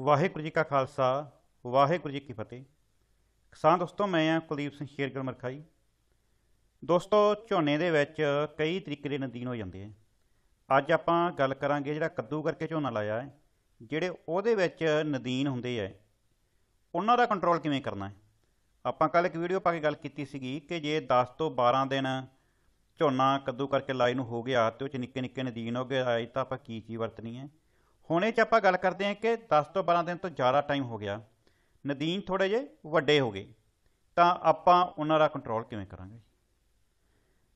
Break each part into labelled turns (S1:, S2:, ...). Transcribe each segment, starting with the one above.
S1: ਵਾਹਿਗੁਰੂ ਜੀ ਕਾ ਖਾਲਸਾ ਵਾਹਿਗੁਰੂ ਜੀ ਕੀ ਫਤਿਹ ਕਿਸਾਨ ਦੋਸਤੋ ਮੈਂ ਆ ਕੁਲਦੀਪ ਸਿੰਘ ਸ਼ੇਰਗੜ ਮਰਖਾਈ ਦੋਸਤੋ ਝੋਨੇ ਦੇ ਵਿੱਚ ਕਈ ਤਰੀਕੇ ਦੇ ਨਦੀਨ ਹੋ ਜਾਂਦੇ ਆ ਅੱਜ ਆਪਾਂ ਗੱਲ ਕਰਾਂਗੇ ਜਿਹੜਾ ਕੱਦੂ ਕਰਕੇ ਝੋਨਾ ਲਾਇਆ ਹੈ ਜਿਹੜੇ ਉਹਦੇ ਵਿੱਚ ਨਦੀਨ ਹੁੰਦੇ ਆ ਉਹਨਾਂ ਦਾ ਕੰਟਰੋਲ ਕਿਵੇਂ ਕਰਨਾ ਹੈ ਆਪਾਂ ਕੱਲ ਇੱਕ ਵੀਡੀਓ ਪਾ ਕੇ ਗੱਲ ਕੀਤੀ ਸੀਗੀ ਕਿ ਜੇ 10 ਤੋਂ 12 ਦਿਨ ਝੋਨਾ ਕੱਦੂ ਕਰਕੇ ਲਾਈ ਨੂੰ ਹੋ ਗਿਆ ਤੇ ਉਹ ਚ ਨਿੱਕੇ ਨਿੱਕੇ ਨਦੀਨ ਹੋ ਗਏ ਤਾਂ ਆਪਾਂ ਕੀ ਚੀਜ਼ ਵਰਤਣੀ ਹੈ ਹੁਣੇ ਚ ਆਪਾਂ ਗੱਲ ਕਰਦੇ ਹਾਂ ਕਿ 10 ਤੋਂ 12 ਦਿਨ ਤੋਂ ਜ਼ਿਆਦਾ ਟਾਈਮ ਹੋ ਗਿਆ ਨਦੀਨ ਥੋੜੇ ਜੇ ਵੱਡੇ ਹੋ ਗਏ ਤਾਂ ਆਪਾਂ ਉਹਨਾਂ ਦਾ ਕੰਟਰੋਲ ਕਿਵੇਂ ਕਰਾਂਗੇ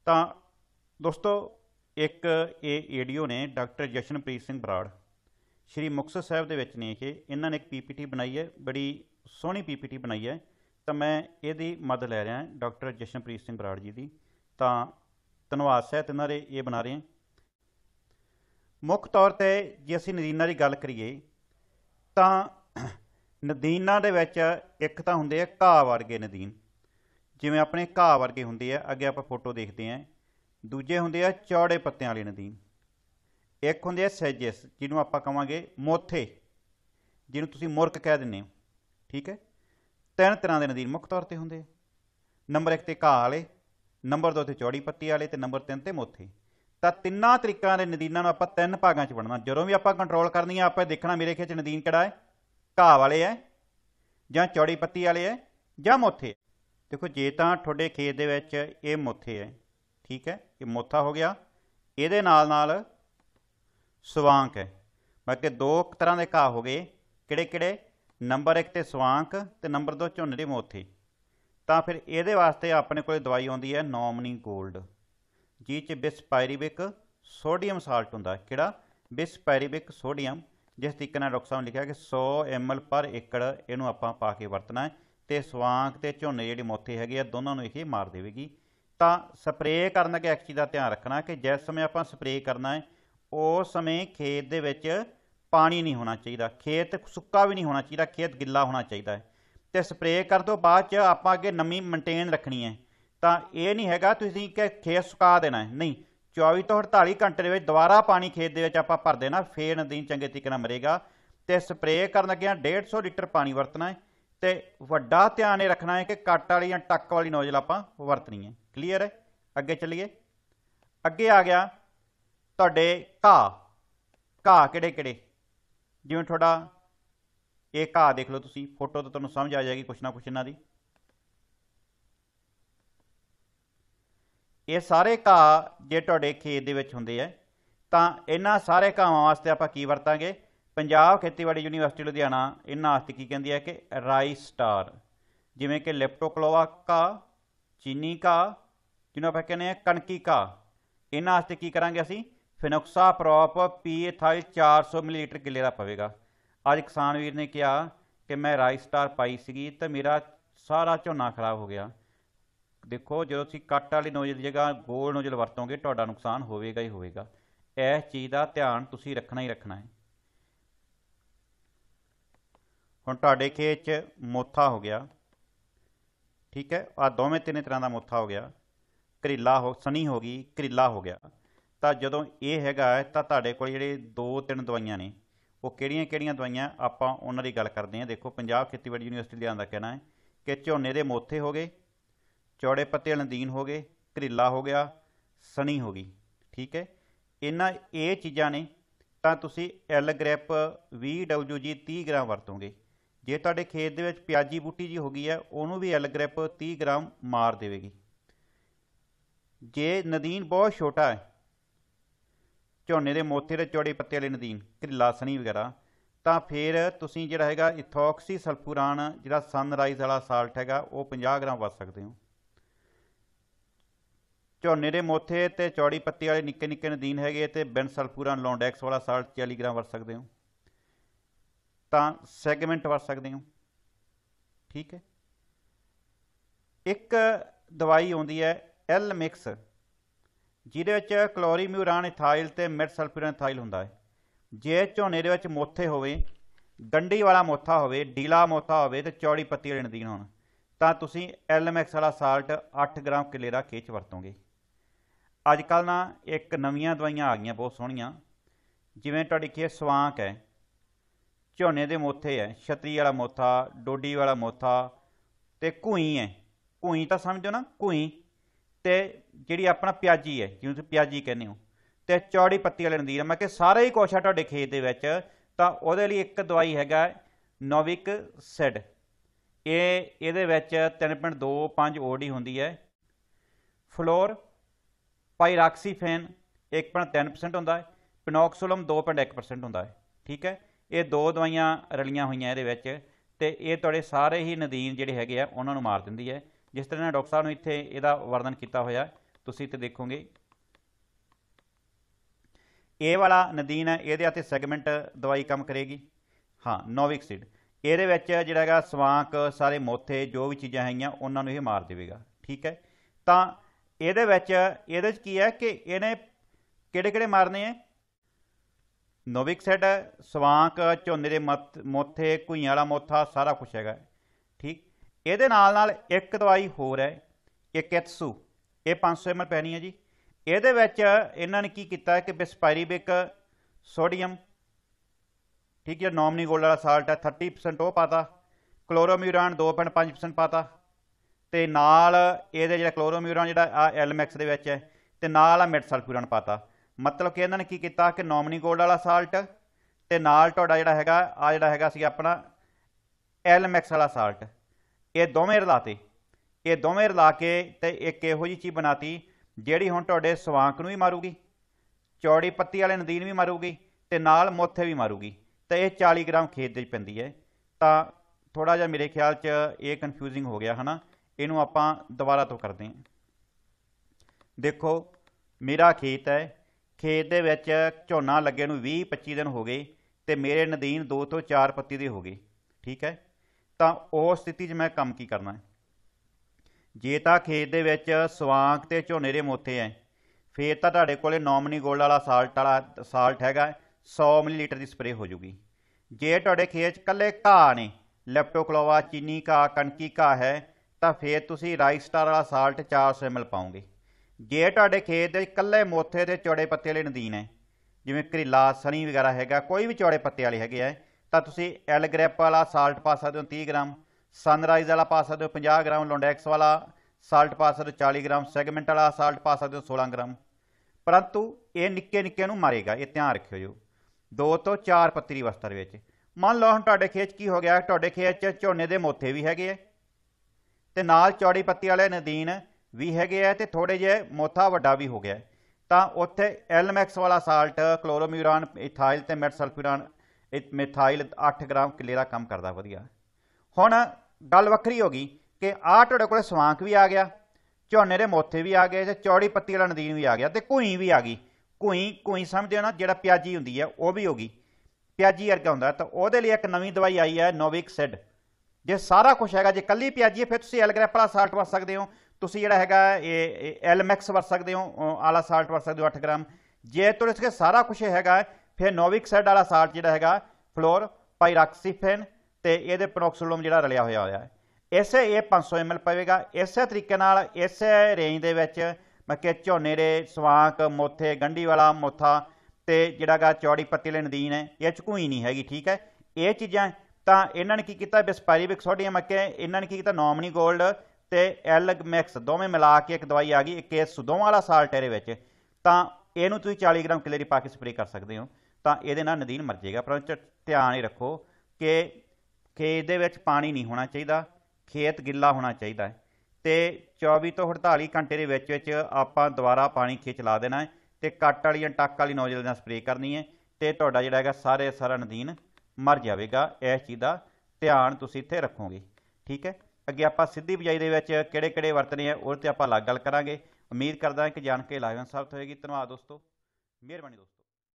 S1: ਤਾਂ ਦੋਸਤੋ ਇੱਕ ਇਹ ਏਡੀਓ ਨੇ ਡਾਕਟਰ ਜਸ਼ਨਪ੍ਰੀਤ ਸਿੰਘ ਬਰਾੜ ਸ਼੍ਰੀ ਮੁਕਤਸਰ ਸਾਹਿਬ ਦੇ ਵਿੱਚ ਨੇ ਇਹ ਇਹਨਾਂ ਨੇ ਇੱਕ ਪੀਪੀਟੀ ਬਣਾਈ ਹੈ ਬੜੀ ਸੋਹਣੀ ਪੀਪੀਟੀ ਬਣਾਈ ਹੈ ਤਾਂ ਮੈਂ ਇਹਦੀ ਮਦਦ ਲੈ ਰਿਹਾ ਡਾਕਟਰ ਜਸ਼ਨਪ੍ਰੀਤ ਸਿੰਘ ਬਰਾੜ ਜੀ ਦੀ ਤਾਂ ਧੰਨਵਾਦ ਸਹਿਤ ਇਹਨਾਂ ਦੇ ਇਹ ਬਣਾ ਰਹੇ ਹਾਂ ਮੁੱਖ ਤੌਰ ਤੇ ਜੇ ਅਸੀਂ ਨਦੀਨਾਂ ਦੀ ਗੱਲ ਕਰੀਏ ਤਾਂ ਨਦੀਨਾਂ ਦੇ ਵਿੱਚ ਇੱਕ ਤਾਂ ਹੁੰਦੇ ਆ ਘਾਹ ਵਰਗੇ ਨਦੀਨ ਜਿਵੇਂ ਆਪਣੇ ਘਾਹ ਵਰਗੇ ਹੁੰਦੇ ਆ ਅੱਗੇ ਆਪਾਂ ਫੋਟੋ ਦੇਖਦੇ ਆ ਦੂਜੇ ਹੁੰਦੇ ਆ ਚੌੜੇ ਪੱਤਿਆਂ ਵਾਲੇ ਨਦੀਨ ਇੱਕ ਹੁੰਦੇ ਆ ਸੈਜਸ ਜਿਹਨੂੰ ਆਪਾਂ ਕਵਾਂਗੇ ਮੋਥੇ ਜਿਹਨੂੰ ਤੁਸੀਂ ਮੁਰਕ ਕਹਿ ਦਿੰਦੇ ਹੋ ਠੀਕ ਹੈ ਤਿੰਨ ਤਰ੍ਹਾਂ ਦੇ ਨਦੀਨ ਮੁੱਖ ਤੌਰ ਤੇ ਹੁੰਦੇ ਆ ਨੰਬਰ 1 ਤੇ ਘਾਹ ਵਾਲੇ ਨੰਬਰ 2 ਤੇ ਚੌੜੀ ਪੱਤੀ ਵਾਲੇ ਤੇ ਨੰਬਰ 3 ਤੇ ਮੋਥੇ ਤਾਂ ਤਿੰਨਾਂ ਤਰੀਕਾਂ ਦੇ ਨਦੀਨਾਂ ਨੂੰ ਆਪਾਂ ਤਿੰਨ ਭਾਗਾਂ 'ਚ ਵੰਡਣਾ ਜਦੋਂ ਵੀ ਆਪਾਂ ਕੰਟਰੋਲ ਕਰਨੀ ਆ ਆਪਾਂ ਦੇਖਣਾ ਮੇਰੇ ਖੇਚ ਨਦੀਨ ਕਿਹੜਾ ਹੈ ਘਾਹ ਵਾਲੇ ਹੈ ਜਾਂ ਚੌੜੀ ਪੱਤੀ ਵਾਲੇ ਹੈ ਜਾਂ ਮੋਥੇ ਦੇਖੋ ਜੇ ਤਾਂ ਤੁਹਾਡੇ ਖੇਤ ਦੇ ਵਿੱਚ ਇਹ ਮੋਥੇ ਹੈ ਠੀਕ ਹੈ ਇਹ ਮੋਥਾ ਹੋ ਗਿਆ ਇਹਦੇ ਨਾਲ ਨਾਲ ਸਵਾਂਕ ਹੈ ਬਾਕੀ ਦੋ ਤਰ੍ਹਾਂ ਦੇ ਘਾਹ ਹੋ ਗਏ ਕਿਹੜੇ ਕਿਹੜੇ ਨੰਬਰ 1 ਤੇ ਸਵਾਂਕ ਤੇ ਨੰਬਰ 2 ਝੁੰਨ ਦੇ ਮੋਥੇ ਤਾਂ ਫਿਰ ਇਹਦੇ ਵਾਸਤੇ ਆਪਣੇ ਕੋਲੇ ਦਵਾਈ ਆਉਂਦੀ ਹੈ ਨੋਮਨੀ ਗੋਲਡ ਜੀ ਚ ਬਿਸਪਾਇਰੀਬਿਕ ਸੋਡੀਅਮ ਸਾਲਟ ਹੁੰਦਾ ਕਿਹੜਾ ਬਿਸਪਾਇਰੀਬਿਕ ਸੋਡੀਅਮ ਜਿਸ ਤਰੀਕੇ ਨਾਲ ਡਾਕਟਰ ਸਾਹਿਬ ਲਿਖਿਆ ਕਿ 100 ml ਪਰ ਏਕੜ ਇਹਨੂੰ ਆਪਾਂ ਪਾ ਕੇ ਵਰਤਣਾ ਹੈ ਤੇ ਸਵਾਂਕ ਤੇ ਝੋਨੇ ਜਿਹੜੀ ਮੋਥੇ ਹੈਗੇ ਆ ਦੋਨਾਂ ਨੂੰ ਇਹ ਮਾਰ ਦੇਵੇਗੀ ਤਾਂ ਸਪਰੇਅ ਕਰਨ ਦਾ ਇੱਕ ਚੀਜ਼ ਦਾ ਧਿਆਨ ਰੱਖਣਾ ਕਿ ਜਿਸ ਸਮੇਂ ਆਪਾਂ ਸਪਰੇਅ ਕਰਨਾ ਹੈ ਉਸ ਸਮੇਂ ਖੇਤ ਦੇ ਵਿੱਚ ਪਾਣੀ ਨਹੀਂ ਹੋਣਾ ਚਾਹੀਦਾ ਖੇਤ ਸੁੱਕਾ ਵੀ ਨਹੀਂ ਹੋਣਾ ਚਾਹੀਦਾ ਖੇਤ ਗਿੱਲਾ ਹੋਣਾ ਚਾਹੀਦਾ ਹੈ ਤੇ ਸਪਰੇਅ ਕਰਨ ਤੋਂ ਬਾਅਦ ਚ ਆਪਾਂ ਅੱਗੇ ਨਮੀ ਮੇਨਟੇਨ ਰੱਖਣੀ ਹੈ ਤਾਂ ਇਹ ਨਹੀਂ ਹੈਗਾ ਤੁਸੀਂ ਕਿ ਖੇਤ ਸੁਕਾ ਦੇਣਾ ਨਹੀਂ 24 ਤੋਂ 48 ਘੰਟੇ ਦੇ ਵਿੱਚ ਦੁਬਾਰਾ ਪਾਣੀ ਖੇਤ ਦੇ ਵਿੱਚ ਆਪਾਂ ਭਰ ਦੇਣਾ ਫੇਰ ਨਦੀਨ ਚੰਗੇ ਤਰੀਕੇ ਨਾਲ ਮਰੇਗਾ ਤੇ ਸਪਰੇਅ ਕਰਨ ਲੱਗਿਆਂ 150 ਲੀਟਰ ਪਾਣੀ ਵਰਤਣਾ ਹੈ ਤੇ ਵੱਡਾ ਧਿਆਨ ਇਹ ਰੱਖਣਾ ਹੈ ਕਿ ਕੱਟ ਵਾਲੀ ਜਾਂ ਟੱਕ ਵਾਲੀ ਨੋਜ਼ਲ ਆਪਾਂ ਵਰਤਣੀ ਹੈ ਕਲੀਅਰ ਹੈ ਅੱਗੇ ਚੱਲੀਏ ਅੱਗੇ ਆ ਗਿਆ ਤੁਹਾਡੇ ਘਾ ਘਾ ਕਿਹੜੇ ਕਿਹੜੇ ਜਿਵੇਂ ਤੁਹਾਡਾ ਇਹ ਘਾ ਦੇਖ ਲਓ ਤੁਸੀਂ ਫੋਟੋ ਤੋਂ ਤੁਹਾਨੂੰ ਸਮਝ ਆ ਜਾਏਗੀ ਕੁਛ ਨਾ ਕੁਛ ਇਹਨਾਂ ਦੀ ਇਹ ਸਾਰੇ ਘਾਹ ਜੇ ਤੁਹਾਡੇ ਖੇਤ ਦੇ ਵਿੱਚ ਹੁੰਦੇ ਆ ਤਾਂ ਇਹਨਾਂ ਸਾਰੇ ਘਾਵਾਂ ਵਾਸਤੇ ਆਪਾਂ ਕੀ ਵਰਤਾਂਗੇ ਪੰਜਾਬ ਖੇਤੀਬਾੜੀ ਯੂਨੀਵਰਸਿਟੀ ਲੁਧਿਆਣਾ ਇਹਨਾਂ ਵਾਸਤੇ ਕੀ ਕਹਿੰਦੀ ਹੈ ਕਿ ਰਾਈ ਸਟਾਰ ਜਿਵੇਂ ਕਿ ਲੈਪਟੋਕਲੋਵਾ ਕਾ ਚੀਨੀ ਕਾ ਜਿਹਨੂੰ ਆਪਾਂ ਕਹਿੰਦੇ ਆ ਕਣਕੀ ਕਾ ਇਹਨਾਂ ਵਾਸਤੇ ਕੀ ਕਰਾਂਗੇ ਅਸੀਂ ਫਿਨੋਕਸਾ ਪ੍ਰੋਪ ਪੀ ਥਾਈ 400 ਮਿਲੀਲੀਟਰ ਕਿੱਲੇ ਦਾ ਪਵੇਗਾ ਅੱਜ ਕਿਸਾਨ ਵੀਰ ਨੇ ਕਿਹਾ ਕਿ ਮੈਂ ਰਾਈ ਸਟਾਰ ਪਾਈ ਸੀਗੀ ਤੇ ਮੇਰਾ ਸਾਰਾ ਝੋਨਾ ਖਰਾਬ ਹੋ ਗਿਆ ਦੇਖੋ ਜਦੋਂ ਤੁਸੀਂ ਕੱਟ ਵਾਲੀ ਨੋਜ਼ਲ ਦੀ ਜਗ੍ਹਾ ਗੋਲ ਨੋਜ਼ਲ ਵਰਤੋਗੇ ਤੁਹਾਡਾ ਨੁਕਸਾਨ ਹੋਵੇਗਾ ਹੀ ਹੋਵੇਗਾ ਇਸ ਚੀਜ਼ ਦਾ ਧਿਆਨ ਤੁਸੀਂ ਰੱਖਣਾ ਹੀ ਰੱਖਣਾ ਹੈ ਹੁਣ ਤੁਹਾਡੇ ਖੇਤ 'ਚ ਮੋਥਾ ਹੋ ਗਿਆ ਠੀਕ ਹੈ ਆ ਦੋਵੇਂ ਤਿੰਨੇ ਤਰ੍ਹਾਂ ਦਾ ਮੋਥਾ ਹੋ ਗਿਆ ਕਰੀਲਾ ਹੋ ਸਣੀ ਹੋ ਗਈ ਕਰੀਲਾ ਹੋ ਗਿਆ ਤਾਂ ਜਦੋਂ ਇਹ ਹੈਗਾ ਤਾਂ ਤੁਹਾਡੇ ਕੋਲ ਜਿਹੜੇ ਦੋ ਤਿੰਨ ਦਵਾਈਆਂ ਨੇ ਉਹ ਕਿਹੜੀਆਂ-ਕਿਹੜੀਆਂ ਦਵਾਈਆਂ ਆਪਾਂ ਉਹਨਾਂ ਦੀ ਗੱਲ ਕਰਦੇ ਹਾਂ ਦੇਖੋ ਪੰਜਾਬ ਖੇਤੀਬਾੜੀ ਯੂਨੀਵਰਸਿਟੀ ਲਿਆਂ ਦਾ ਕਹਿਣਾ ਹੈ ਕਿ ਝੋਨੇ ਦੇ ਮੋਥੇ ਹੋ ਗਏ ਚੌੜੇ ਪੱਤੇ ਅਲੰਦੀਨ ਹੋ ਗਏ ਘਰਿੱਲਾ ਹੋ ਗਿਆ ਸਣੀ ਹੋ ਗਈ ਠੀਕ ਹੈ ਇਹਨਾਂ ਇਹ ਚੀਜ਼ਾਂ ਨੇ ਤਾਂ ਤੁਸੀਂ ਐਲ ਗ੍ਰੈਪ 20WG 30 ਗ੍ਰਾਮ ਵਰਤੋਗੇ ਜੇ ਤੁਹਾਡੇ ਖੇਤ ਦੇ ਵਿੱਚ ਪਿਆਜੀ ਬੂਟੀ ਜੀ ਹੋ ਗਈ ਹੈ ਉਹਨੂੰ ਵੀ ਐਲ ਗ੍ਰੈਪ 30 ਗ੍ਰਾਮ ਮਾਰ ਦੇਵੇਗੀ ਜੇ ਨਦੀਨ ਬਹੁਤ ਛੋਟਾ ਹੈ ਝੋਨੇ ਦੇ ਮੋਥੇ ਦੇ ਚੌੜੇ ਪੱਤੇ ਵਾਲੇ ਨਦੀਨ ਸਣੀ ਵਗੈਰਾ ਤਾਂ ਫਿਰ ਤੁਸੀਂ ਜਿਹੜਾ ਹੈਗਾ ਇਥੋਕਸੀ ਸਲਫੂਰਾਨ ਜਿਹੜਾ ਸਨਰਾਈਜ਼ ਵਾਲਾ ਸਾਲਟ ਹੈਗਾ ਉਹ 50 ਗ੍ਰਾਮ ਵਰਤ ਸਕਦੇ ਹੋ ਝੋਨੇ ਦੇ ਮੋਥੇ ਤੇ ਚੌੜੀ ਪੱਤੀ ਵਾਲੇ ਨਿੱਕੇ ਨਿੱਕੇ ਨਦੀਨ ਹੈਗੇ ਤੇ ਬਿਨ ਸਲਫੂਰਨ ਲੌਂਡੈਕਸ ਵਾਲਾ ਸਾਲਟ 40 ਗ੍ਰਾਮ ਵਰਤ ਸਕਦੇ ਹੋ ਤਾਂ ਸੈਗਮੈਂਟ ਵਰਤ ਸਕਦੇ ਹੋ ਠੀਕ ਹੈ ਇੱਕ ਦਵਾਈ ਆਉਂਦੀ ਹੈ ਐਲ ਮਿਕਸ ਜਿਹਦੇ ਵਿੱਚ ਕਲੋਰੀਮਿਊਰਾਨ ਇਥਾਈਲ ਤੇ ਮਿਡ ਸਲਫੂਰਨ ਇਥਾਈਲ ਹੁੰਦਾ ਹੈ ਜੇ ਝੋਨੇ ਦੇ ਵਿੱਚ ਮੋਥੇ ਹੋਵੇ ਗੰਡੀ ਵਾਲਾ ਮੋਥਾ ਹੋਵੇ ਡੀਲਾ ਮੋਥਾ ਹੋਵੇ ਤੇ ਚੌੜੀ ਪੱਤੀ ਵਾਲੇ ਨਦੀਨ ਹੋਣ ਤਾਂ ਤੁਸੀਂ ਐਲ ਐਲਐਮਐਕਸ ਵਾਲਾ ਸਾਲਟ 8 ਗ੍ਰਾਮ ਕਿਲੇ ਖੇਚ ਵਰਤੋਗੇ ਅੱਜ ਕੱਲ ਨਾ ਇੱਕ ਨਵੀਆਂ ਦਵਾਈਆਂ ਆ ਗਈਆਂ ਬਹੁਤ ਸੋਹਣੀਆਂ ਜਿਵੇਂ ਤੁਹਾਡੀ ਕੀ ਸਵਾਂਕ ਹੈ ਝੋਨੇ ਦੇ ਮੋਥੇ ਹੈ ਛਤਰੀ ਵਾਲਾ ਮੋਥਾ ਡੋਡੀ ਵਾਲਾ ਮੋਥਾ ਤੇ ਕੁਈ ਹੈ ਕੁਈ ਤਾਂ ਸਮਝੋ ਨਾ ਕੁਈ ਤੇ ਜਿਹੜੀ ਆਪਣਾ ਪਿਆਜੀ ਹੈ ਜਿਹਨੂੰ ਤੁਸੀਂ ਪਿਆਜੀ ਕਹਿੰਦੇ ਹੋ ਤੇ ਚੌੜੀ ਪੱਤੀ ਵਾਲੇ ਨਦੀਰ ਮੈਂ ਕਿ ਸਾਰੇ ਹੀ ਕੋਸ਼ਾ ਤੁਹਾਡੇ ਖੇਤ ਦੇ ਵਿੱਚ ਤਾਂ ਉਹਦੇ ਲਈ ਇੱਕ ਦਵਾਈ ਹੈਗਾ ਨੋਵਿਕ ਸੈਡ ਇਹ ਇਹਦੇ ਵਿੱਚ 3.25 OD ਹੁੰਦੀ ਹੈ ਫਲੋਰ ਪਾਈਰਾਕਸੀਫੇਨ 1.3% ਹੁੰਦਾ ਹੈ ਪਿਨੋਕਸੋਲਮ 2.1% ਹੁੰਦਾ ਹੈ ਠੀਕ ਹੈ ਇਹ ਦੋ ਦਵਾਈਆਂ ਰਲੀਆਂ ਹੋਈਆਂ ਇਹਦੇ ਵਿੱਚ ਤੇ ਇਹ ਤੁਹਾਡੇ ਸਾਰੇ ਹੀ ਨਦੀਨ ਜਿਹੜੇ ਹੈਗੇ ਆ ਉਹਨਾਂ ਨੂੰ ਮਾਰ ਦਿੰਦੀ ਹੈ ਜਿਸ ਤਰ੍ਹਾਂ ਡਾਕਟਰ ਸਾਹਿਬ ਨੂੰ ਇੱਥੇ ਇਹਦਾ ਵਰਣਨ ਕੀਤਾ ਹੋਇਆ ਤੁਸੀਂ ਇੱਥੇ ਦੇਖੋਗੇ ਇਹ ਵਾਲਾ ਨਦੀਨ ਹੈ ਇਹਦੇ ਅਤੇ ਸੈਗਮੈਂਟ ਦਵਾਈ ਕੰਮ ਕਰੇਗੀ ਹਾਂ ਨੋਵਿਕਸਿਡ ਇਹਦੇ ਵਿੱਚ ਜਿਹੜਾ ਹੈਗਾ ਸਵਾਂਕ ਸਾਰੇ ਮੋਥੇ ਜੋ ਵੀ ਚੀਜ਼ਾਂ ਹੈਗੀਆਂ ਉਹਨਾਂ ਨੂੰ ਇਹ ਮਾਰ ਦੇਵੇਗਾ ਠੀਕ ਹੈ ਤਾਂ ਇਹਦੇ ਵਿੱਚ ਇਹਦੇ ਵਿੱਚ ਕੀ ਹੈ ਕਿ ਇਹਨੇ ਕਿਹੜੇ ਕਿਹੜੇ ਮਾਰਨੇ ਆ ਨੋਵਿਕ ਸੈਟ ਸਵਾਂਕ ਝੋਨੇ ਦੇ ਮੋਥੇ ਕੁਈਆਂ ਵਾਲਾ ਮੋਥਾ ਸਾਰਾ ਕੁਝ ਹੈਗਾ ਠੀਕ ਇਹਦੇ ਨਾਲ ਨਾਲ ਇੱਕ ਦਵਾਈ ਹੋਰ ਹੈ ਇੱਕ ਇਤਸੂ ਇਹ 500 ml ਪੈਣੀ ਹੈ ਜੀ ਇਹਦੇ ਵਿੱਚ ਇਹਨਾਂ ਨੇ ਕੀ ਕੀਤਾ ਕਿ ਬਿਸਪਾਇਰੀਬਿਕ ਸੋਡੀਅਮ ਠੀਕ ਹੈ ਨੋਮਨੀ ਗੋਲਡ ਵਾਲਾ ਸਾਲਟ ਹੈ 30% ਉਹ ਪਾਤਾ ਕਲੋਰੋਮਿਊਰਾਨ 2.5% ਪਾਤਾ ਤੇ ਨਾਲ ਇਹਦੇ ਜਿਹੜਾ ਕਲੋਰੋਮਿਊਰਾਨ ਜਿਹੜਾ ਆ ਐਲਮੈਕਸ ਦੇ ਵਿੱਚ ਹੈ ਤੇ ਨਾਲ ਆ ਮੈਟਸਲਫੂਰਨ ਪਾਤਾ ਮਤਲਬ ਕਿ ਇਹਨਾਂ ਨੇ ਕੀ ਕੀਤਾ ਕਿ ਨੋਮਨੀ ਗੋਲਡ ਵਾਲਾ ਸਾਲਟ ਤੇ ਨਾਲ ਤੁਹਾਡਾ ਜਿਹੜਾ ਹੈਗਾ ਆ ਜਿਹੜਾ ਹੈਗਾ ਸੀ ਆਪਣਾ ਐਲਮੈਕਸ ਵਾਲਾ ਸਾਲਟ ਇਹ ਦੋਵੇਂ ਰਲਾਤੇ ਇਹ ਦੋਵੇਂ ਰਲਾ ਕੇ ਤੇ ਇੱਕ ਇਹੋ ਜੀ ਚੀਜ਼ ਬਣਾਤੀ ਜਿਹੜੀ ਹੁਣ ਤੁਹਾਡੇ ਸਵਾਂਕ ਨੂੰ ਵੀ ਮਾਰੂਗੀ ਚੌੜੀ ਪੱਤੀ ਵਾਲੇ ਨਦੀਨ ਵੀ ਮਾਰੂਗੀ ਤੇ ਨਾਲ ਮੋਥੇ ਵੀ ਮਾਰੂਗੀ ਤੇ ਇਹ 40 ਗ੍ਰਾਮ ਖੇਤ ਦੇ ਪੈਂਦੀ ਹੈ ਤਾਂ ਥੋੜਾ ਜਿਹਾ ਮੇਰੇ ਖਿਆਲ 'ਚ ਇਹ ਕਨਫਿਊਜ਼ਿੰਗ ਹੋ ਗਿਆ ਹਨਾ ਇਹਨੂੰ ਆਪਾਂ ਦੁਬਾਰਾ ਤੋਂ ਕਰਦੇ ਹਾਂ ਦੇਖੋ ਮੇਰਾ ਖੇਤ ਹੈ ਖੇਤ ਦੇ ਵਿੱਚ ਝੋਨਾ ਲੱਗੇ ਨੂੰ 20 25 ਦਿਨ ਹੋ ਗਏ ਤੇ ਮੇਰੇ ਨਦੀਨ 2 ਤੋਂ 4 ਪੱਤੀ ਦੇ ਹੋ ਗਏ ਠੀਕ ਹੈ ਤਾਂ ਉਹ ਸਥਿਤੀ 'ਚ ਮੈਂ ਕੰਮ ਕੀ ਕਰਨਾ ਹੈ ਜੇ ਤਾਂ ਖੇਤ ਦੇ ਵਿੱਚ ਸਵਾਂਕ ਤੇ ਝੋਨੇ ਦੇ ਮੋਥੇ ਐ ਫੇਰ ਤਾਂ ਤੁਹਾਡੇ ਕੋਲੇ ਨੋਮਨੀ ਗੋਲਡ ਵਾਲਾ ਸਾਲਟ ਵਾਲਾ ਸਾਲਟ ਹੈਗਾ 100 ਮਿਲੀਲੀਟਰ ਦੀ ਸਪਰੇ ਹੋ ਜੂਗੀ ਜੇ ਤੁਹਾਡੇ ਖੇਤ 'ਚ ਕੱਲੇ ਘਾਹ ਨੇ ਲੈਪਟੋਕਲੋਵਾ ਚੀਨੀ ਘਾਹ ਕਣਕੀ ਘਾਹ ਹੈ ਤਾਂ ਫੇਰ ਤੁਸੀਂ ਰਾਈ ਸਟਾਰ ਵਾਲਾ ਸਾਲਟ 400 ml ਪਾਉਂਗੇ ਜੇ ਤੁਹਾਡੇ ਖੇਤ ਦੇ ਇਕੱਲੇ ਮੋਥੇ ਤੇ ਚੌੜੇ ਪੱਤੇ ਵਾਲੇ ਨਦੀਨ ਹੈ ਜਿਵੇਂ ਕਰੀਲਾ ਸਣੀ ਵਗੈਰਾ ਹੈਗਾ ਕੋਈ ਵੀ ਚੌੜੇ ਪੱਤੇ ਵਾਲੇ ਹੈਗੇ ਆ ਤਾਂ ਤੁਸੀਂ ਐਲ ਗ੍ਰੈਪ ਵਾਲਾ ਸਾਲਟ ਪਾ ਸਕਦੇ ਹੋ 30 ਗ੍ਰਾਮ ਸਨਰਾਈਜ਼ ਵਾਲਾ ਪਾ ਸਕਦੇ ਹੋ 50 ਗ੍ਰਾਮ ਲੋਂਡੈਕਸ ਵਾਲਾ ਸਾਲਟ ਪਾ ਸਕਦੇ ਹੋ 40 ਗ੍ਰਾਮ ਸੈਗਮੈਂਟ ਵਾਲਾ ਸਾਲਟ ਪਾ ਸਕਦੇ ਹੋ 16 ਗ੍ਰਾਮ ਪਰੰਤੂ ਇਹ ਨਿੱਕੇ ਨਿੱਕੇ ਨੂੰ ਮਾਰੇਗਾ ਇਹ ਧਿਆਨ ਰੱਖਿਓ ਜੋ ਦੋ ਤੋਂ ਚਾਰ ਪੱਤਰੀ ਵਸਤਰ ਵਿੱਚ ਮੰਨ ਲਓ ਹੁਣ ਤੁਹਾਡੇ ਖੇਤ ਕੀ ਹੋ ਗਿਆ ਤੁਹਾਡੇ ਖੇਤ 'ਚ ਝੋਨੇ ਦੇ ਮੋਥੇ ਵੀ ਹੈਗੇ ਆ ਤੇ ਨਾਲ ਚੌੜੀ ਪੱਤੀ ਵਾਲੇ ਨਦੀਨ ਵੀ ਹੈਗੇ ਆ ਤੇ ਥੋੜੇ ਜਿਹਾ ਮੋਥਾ ਵੱਡਾ ਵੀ ਹੋ ਗਿਆ ਤਾਂ ਉੱਥੇ ਐਲਮੈਕਸ ਵਾਲਾ ਸਾਲਟ ਕਲੋਰੋਮਿਊਰਾਨ ਇਥਾਈਲ ਤੇ ਮੈਟਸਲਫਿਊਰਾਨ ਮਿਥਾਈਲ 8 ਗ੍ਰਾਮ ਕਿਲੇ ਦਾ ਕੰਮ ਕਰਦਾ ਵਧੀਆ ਹੁਣ ਗੱਲ ਵੱਖਰੀ ਹੋ ਗਈ ਕਿ ਆਹ ਟੋੜੇ ਕੋਲੇ ਸਵਾਂਕ ਵੀ ਆ ਗਿਆ ਝੋਨੇ ਦੇ ਮੋਥੇ ਵੀ ਆ ਗਏ ਤੇ ਚੌੜੀ ਪੱਤੀ ਵਾਲਾ ਨਦੀਨ ਵੀ ਆ ਗਿਆ ਤੇ ਕੋਈ ਵੀ ਆ ਗਈ ਕੋਈ ਕੋਈ ਸਮਝਦੇ ਹੋ ਨਾ ਜਿਹੜਾ ਪਿਆਜੀ ਹੁੰਦੀ ਹੈ ਉਹ ਵੀ ਹੋ ਗਈ ਪਿਆਜੀ ਵਰਗਾ ਹੁੰਦਾ ਤਾਂ ਉਹਦੇ ਲਈ ਇੱਕ ਨਵੀਂ ਦਵਾਈ ਆਈ ਹੈ ਨੋਵਿਕ ਸੈਡ ਜੇ ਸਾਰਾ ਕੁਝ ਹੈਗਾ ਜੇ ਕੱਲੀ ਪਿਆ ਹੈ ਫਿਰ ਤੁਸੀਂ ਵਾਲਾ ਸਾਲਟ ਵਰਤ ਸਕਦੇ ਹੋ ਤੁਸੀਂ ਜਿਹੜਾ ਹੈਗਾ ਇਹ ਐਲਮੈਕਸ ਵਰਤ ਸਕਦੇ ਹੋ ਆਲਾ ਸਾਲਟ ਵਰਤ ਸਕਦੇ ਹੋ 8 ਗ੍ਰਾਮ ਜੇ ਤੁਹਾਡੇ ਕੋਲ ਸਾਰਾ ਕੁਝ ਹੈਗਾ ਫਿਰ ਨੋਵਿਕ ਸੈਡ ਵਾਲਾ ਸਾਲਟ ਜਿਹੜਾ ਹੈਗਾ ਫਲੋਰ ਪਾਈਰਾਕਸੀਫੇਨ ਤੇ ਇਹਦੇ ਪ੍ਰੋਕਸੋਲੋਮ ਜਿਹੜਾ ਰਲਿਆ ਹੋਇਆ ਹੋਇਆ ਹੈ ਇਸੇ ਇਹ 500 ml ਪਵੇਗਾ ਇਸੇ ਤਰੀਕੇ ਨਾਲ ਇਸੇ ਰੇਂਜ ਦੇ ਵਿੱਚ ਮੱਕੇ ਝੋਨੇ ਦੇ ਸਵਾਕ ਮੋਥੇ ਗੰਢੀ ਵਾਲਾ ਮੋਥਾ ਤੇ ਜਿਹੜਾਗਾ ਚੌੜੀ ਪੱਤੀ ਲੈਣ ਦੀਨ ਹੈ ਇਹ ਕੋਈ ਨਹੀਂ ਹੈਗੀ ਠੀਕ ਹੈ ਇਹ ਚੀਜ਼ਾਂ ਤਾਂ ਇਹਨਾਂ ਨੇ ਕੀ ਕੀਤਾ ਵਿਕ ਸੋਡੀਅਮ ਅਕੇ ਇਹਨਾਂ ਨੇ ਕੀ ਕੀਤਾ ਨੋਮਨੀ ਗੋਲਡ ਤੇ ਮਿਕਸ ਦੋਵੇਂ ਮਿਲਾ ਕੇ ਇੱਕ ਦਵਾਈ ਆ ਗਈ ਇੱਕ ਕੇਸ ਦੋਵਾਂ ਵਾਲਾ ਸਾਲਟ ਇਹਦੇ ਵਿੱਚ ਤਾਂ ਇਹਨੂੰ ਤੁਸੀਂ 40 ਗ੍ਰਾਮ ਕਲੇਰੀ ਪਾ ਕੇ ਸਪਰੇਅ ਕਰ ਸਕਦੇ ਹੋ ਤਾਂ ਇਹਦੇ ਨਾਲ ਨਦੀਨ ਮਰ ਜਾਏਗਾ ਪਰ ਧਿਆਨ ਹੀ ਰੱਖੋ ਕਿ ਖੇਤ ਦੇ ਵਿੱਚ ਪਾਣੀ ਨਹੀਂ ਹੋਣਾ ਚਾਹੀਦਾ ਖੇਤ ਗਿੱਲਾ ਹੋਣਾ ਚਾਹੀਦਾ ਤੇ 24 ਤੋਂ 48 ਘੰਟੇ ਦੇ ਵਿੱਚ ਵਿੱਚ ਆਪਾਂ ਦੁਬਾਰਾ ਪਾਣੀ ਖੇਚ ਲਾ ਦੇਣਾ ਤੇ ਕੱਟ ਵਾਲੀਆਂ ਟੱਕ ਵਾਲੀ ਨੋਜ਼ਲ ਨਾਲ ਸਪਰੇਅ ਕਰਨੀ ਹੈ ਤੇ ਤੁਹਾਡਾ ਜਿਹੜਾ ਹੈਗਾ ਸਾਰੇ ਸਾਰਾ ਨਦੀਨ ਮਰ ਜਾਵੇਗਾ ਇਸ ਚੀਜ਼ ਦਾ ਧਿਆਨ ਤੁਸੀਂ ਇੱਥੇ ਰੱਖੋਗੇ ਠੀਕ ਹੈ ਅੱਗੇ ਆਪਾਂ ਸਿੱਧੀ ਬਜਾਈ ਦੇ ਵਿੱਚ ਕਿਹੜੇ ਕਿਹੜੇ ਵਰਤਨੇ ਆ ਉਹ ਤੇ ਆਪਾਂ ਅਲੱਗ ਗੱਲ ਕਰਾਂਗੇ ਉਮੀਦ ਕਰਦਾ ਹਾਂ ਕਿ ਜਾਣ ਕੇ ਲਾਇਵਨ ਸਾਬਤ ਹੋਏਗੀ ਧੰਨਵਾਦ ਦੋਸਤੋ ਮਿਹਰਬਾਨੀ ਦੋਸਤੋ